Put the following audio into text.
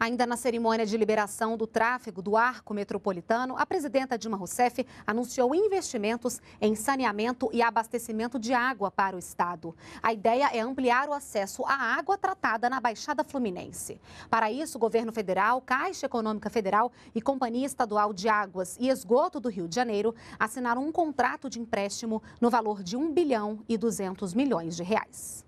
Ainda na cerimônia de liberação do tráfego do arco metropolitano, a presidenta Dilma Rousseff anunciou investimentos em saneamento e abastecimento de água para o Estado. A ideia é ampliar o acesso à água tratada na Baixada Fluminense. Para isso, o governo federal, Caixa Econômica Federal e Companhia Estadual de Águas e Esgoto do Rio de Janeiro assinaram um contrato de empréstimo no valor de 1 bilhão e 200 milhões de reais.